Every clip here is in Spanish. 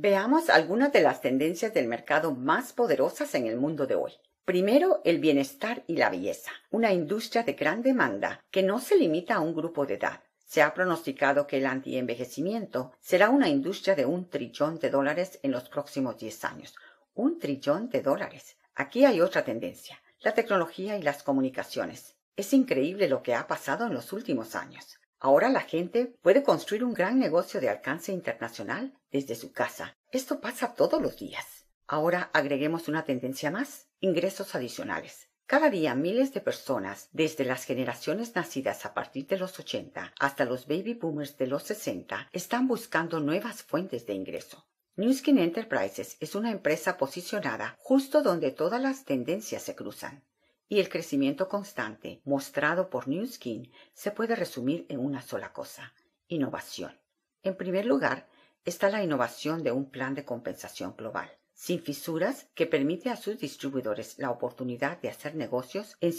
Veamos algunas de las tendencias del mercado más poderosas en el mundo de hoy. Primero, el bienestar y la belleza, una industria de gran demanda que no se limita a un grupo de edad. Se ha pronosticado que el antienvejecimiento será una industria de un trillón de dólares en los próximos diez años. Un trillón de dólares. Aquí hay otra tendencia, la tecnología y las comunicaciones. Es increíble lo que ha pasado en los últimos años. Ahora la gente puede construir un gran negocio de alcance internacional desde su casa. Esto pasa todos los días. Ahora agreguemos una tendencia más, ingresos adicionales. Cada día miles de personas, desde las generaciones nacidas a partir de los 80 hasta los baby boomers de los 60, están buscando nuevas fuentes de ingreso. Skin Enterprises es una empresa posicionada justo donde todas las tendencias se cruzan, y el crecimiento constante mostrado por Skin se puede resumir en una sola cosa, innovación. En primer lugar, está la innovación de un plan de compensación global sin fisuras que permite a sus distribuidores la oportunidad de hacer negocios en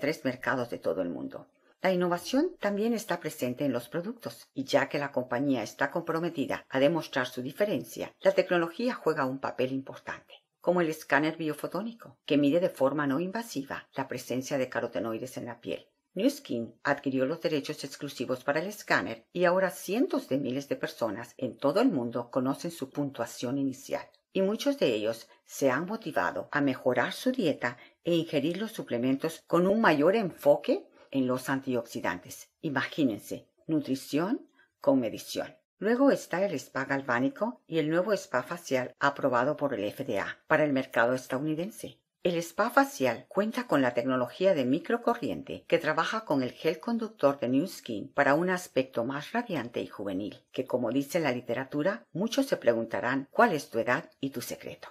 tres mercados de todo el mundo. La innovación también está presente en los productos, y ya que la compañía está comprometida a demostrar su diferencia, la tecnología juega un papel importante, como el escáner biofotónico, que mide de forma no invasiva la presencia de carotenoides en la piel, Newskin adquirió los derechos exclusivos para el escáner y ahora cientos de miles de personas en todo el mundo conocen su puntuación inicial y muchos de ellos se han motivado a mejorar su dieta e ingerir los suplementos con un mayor enfoque en los antioxidantes. Imagínense, nutrición con medición. Luego está el spa galvánico y el nuevo spa facial aprobado por el FDA para el mercado estadounidense. El spa facial cuenta con la tecnología de microcorriente que trabaja con el gel conductor de New Skin para un aspecto más radiante y juvenil, que como dice la literatura, muchos se preguntarán cuál es tu edad y tu secreto.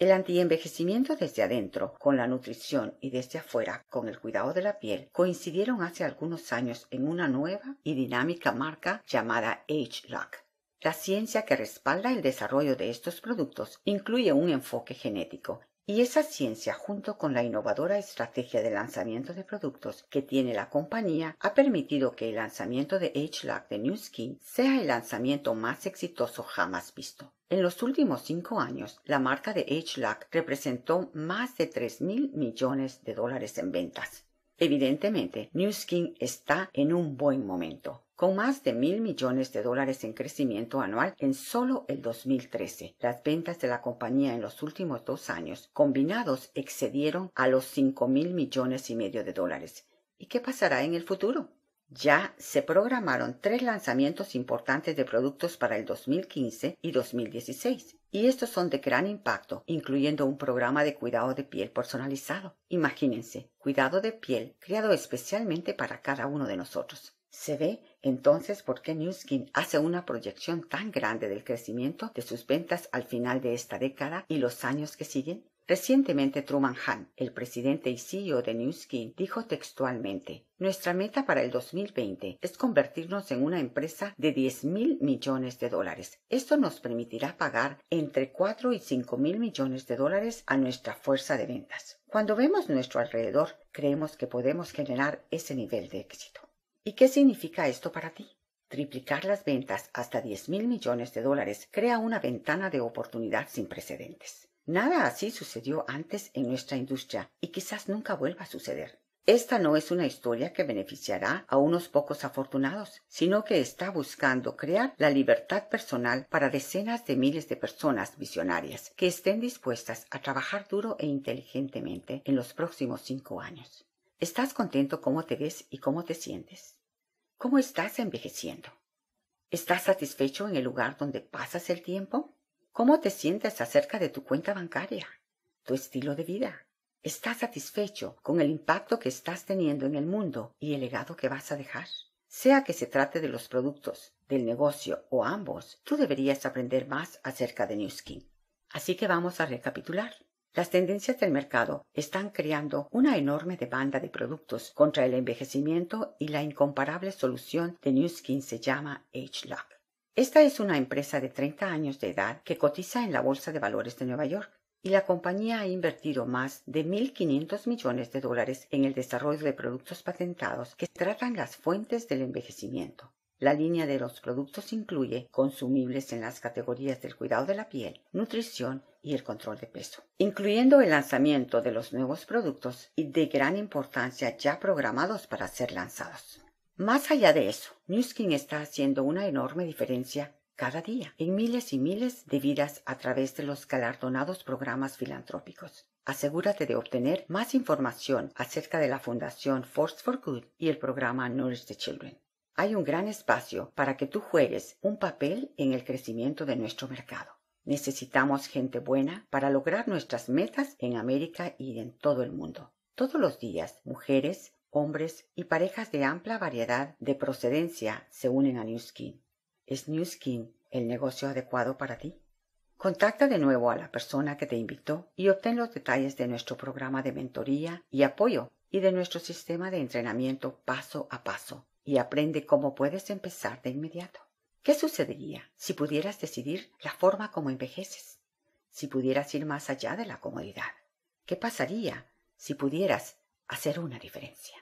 El antienvejecimiento desde adentro, con la nutrición y desde afuera, con el cuidado de la piel, coincidieron hace algunos años en una nueva y dinámica marca llamada H. lock La ciencia que respalda el desarrollo de estos productos incluye un enfoque genético y esa ciencia, junto con la innovadora estrategia de lanzamiento de productos que tiene la compañía, ha permitido que el lanzamiento de HLAC de New Skin sea el lanzamiento más exitoso jamás visto. En los últimos cinco años, la marca de HLAC representó más de tres mil millones de dólares en ventas. Evidentemente, Newskin está en un buen momento con más de mil millones de dólares en crecimiento anual en solo el 2013. Las ventas de la compañía en los últimos dos años combinados excedieron a los cinco mil millones y medio de dólares. ¿Y qué pasará en el futuro? Ya se programaron tres lanzamientos importantes de productos para el 2015 y 2016, y estos son de gran impacto, incluyendo un programa de cuidado de piel personalizado. Imagínense, cuidado de piel creado especialmente para cada uno de nosotros. Se ve entonces por qué New hace una proyección tan grande del crecimiento de sus ventas al final de esta década y los años que siguen Recientemente Truman Hahn, el presidente y CEO de New dijo textualmente, Nuestra meta para el 2020 es convertirnos en una empresa de diez mil millones de dólares. Esto nos permitirá pagar entre cuatro y cinco mil millones de dólares a nuestra fuerza de ventas. Cuando vemos nuestro alrededor, creemos que podemos generar ese nivel de éxito. ¿Y qué significa esto para ti? Triplicar las ventas hasta diez mil millones de dólares crea una ventana de oportunidad sin precedentes. Nada así sucedió antes en nuestra industria y quizás nunca vuelva a suceder. Esta no es una historia que beneficiará a unos pocos afortunados, sino que está buscando crear la libertad personal para decenas de miles de personas visionarias que estén dispuestas a trabajar duro e inteligentemente en los próximos cinco años. ¿Estás contento cómo te ves y cómo te sientes? ¿Cómo estás envejeciendo? ¿Estás satisfecho en el lugar donde pasas el tiempo? ¿Cómo te sientes acerca de tu cuenta bancaria? ¿Tu estilo de vida? ¿Estás satisfecho con el impacto que estás teniendo en el mundo y el legado que vas a dejar? Sea que se trate de los productos, del negocio o ambos, tú deberías aprender más acerca de New Así que vamos a recapitular. Las tendencias del mercado están creando una enorme demanda de productos contra el envejecimiento y la incomparable solución de Newskin se llama esta es una empresa de 30 años de edad que cotiza en la Bolsa de Valores de Nueva York y la compañía ha invertido más de 1.500 millones de dólares en el desarrollo de productos patentados que tratan las fuentes del envejecimiento. La línea de los productos incluye consumibles en las categorías del cuidado de la piel, nutrición y el control de peso, incluyendo el lanzamiento de los nuevos productos y de gran importancia ya programados para ser lanzados. Más allá de eso, Newskin está haciendo una enorme diferencia cada día en miles y miles de vidas a través de los galardonados programas filantrópicos. Asegúrate de obtener más información acerca de la Fundación Force for Good y el programa Nourish the Children. Hay un gran espacio para que tú juegues un papel en el crecimiento de nuestro mercado. Necesitamos gente buena para lograr nuestras metas en América y en todo el mundo. Todos los días, mujeres, Hombres y parejas de amplia variedad de procedencia se unen a Newskin. ¿Es Newskin el negocio adecuado para ti? Contacta de nuevo a la persona que te invitó y obtén los detalles de nuestro programa de mentoría y apoyo y de nuestro sistema de entrenamiento paso a paso y aprende cómo puedes empezar de inmediato. ¿Qué sucedería si pudieras decidir la forma como envejeces? Si pudieras ir más allá de la comodidad. ¿Qué pasaría si pudieras hacer una diferencia?